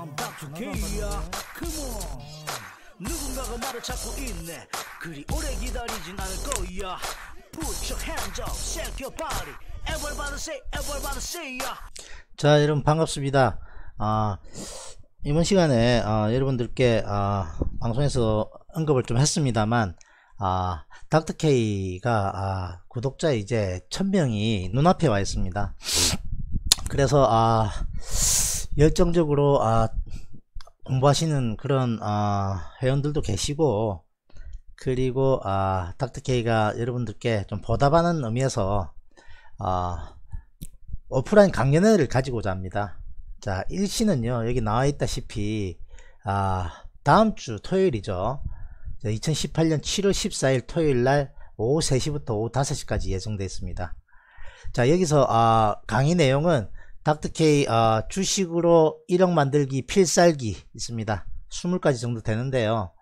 I'm back to K야 Come on 누군가가 말을 찾고 있네 그리 오래 기다리진 않을 거야 Put your hands up, shake your body Everybody say, everybody say yeah. 자 여러분 반갑습니다 아, 이번 시간에 아, 여러분들께 아, 방송에서 언급을 좀 했습니다만 아, 닥터케이가 아, 구독자 이제 천명이 눈앞에 와 있습니다 그래서 아 열정적으로 아, 공부하시는 그런 아, 회원들도 계시고 그리고 아, 닥터케이가 여러분들께 좀 보답하는 의미에서 아, 오프라인 강연회를 가지고자 합니다. 자 일시는요 여기 나와 있다시피 아, 다음 주 토요일이죠. 2018년 7월 14일 토요일날 오후 3시부터 오후 5시까지 예정되어 있습니다. 자 여기서 아, 강의 내용은 닥터케 어, 주식으로 1억 만들기 필살기 있습니다. 20가지 정도 되는데요.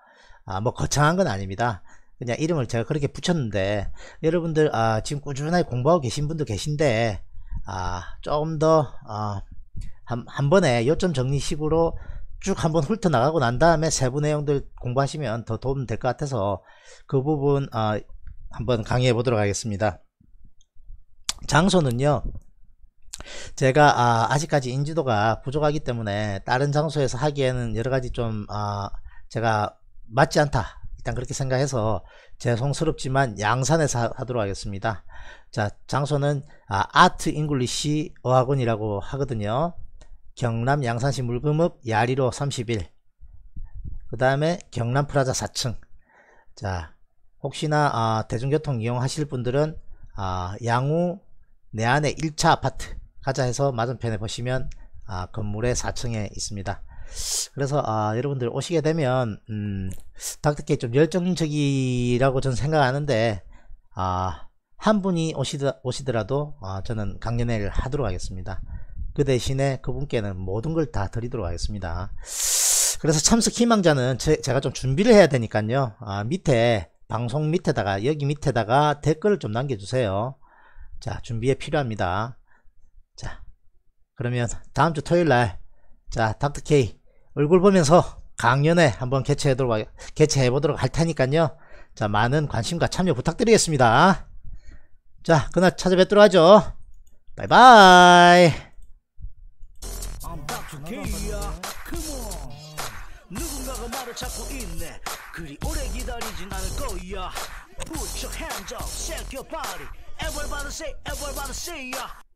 아, 뭐 거창한 건 아닙니다. 그냥 이름을 제가 그렇게 붙였는데 여러분들 아, 지금 꾸준하게 공부하고 계신 분도 계신데 아, 조금 더 아, 한, 한 번에 요점 정리식으로 쭉 한번 훑어나가고 난 다음에 세부 내용들 공부하시면 더 도움 될 것 같아서 그 부분 아, 한번 강의해 보도록 하겠습니다. 장소는요 제가 아, 아직까지 인지도가 부족하기 때문에 다른 장소에서 하기에는 여러 가지 좀 아, 제가 맞지 않다 일단 그렇게 생각해서 죄송스럽지만 양산에서 하도록 하겠습니다. 자 장소는 아, 아트 잉글리시 어학원이라고 하거든요. 경남 양산시 물금읍 야리로 31. 그 다음에 경남 프라자 4층. 자 혹시나 아, 대중교통 이용하실 분들은 아, 양우 내안에 1차 아파트 가자해서 맞은편에 보시면 아, 건물의 4층에 있습니다. 그래서 아, 여러분들 오시게 되면 음, 닥터께 좀 열정적이라고 저는 생각하는데 아, 한 분이 오시더, 오시더라도 아, 저는 강연회를 하도록 하겠습니다. 그 대신에 그분께는 모든 걸 다 드리도록 하겠습니다. 그래서 참석 희망자는 제, 가좀 준비를 해야 되니까요. 아, 밑에 방송 밑에다가 여기 밑에다가 댓글을 좀 남겨주세요. 자 준비에 필요합니다. 자, 그러면 다음 주 토요일 날, 자, 닥터 K 얼굴 보면서 강연회 한번 개최해도록, 개최해보도록 할테니깐요 자, 많은 관심과 참여 부탁드리겠습니다. 자, 그날 찾아뵙도록 하죠. 바이바이. 누군가가 말을 찾고 있네. 그리 오래 기다리진 않을 거야. Put your hands up, shake your body. Everybody say, everybody say, yeah.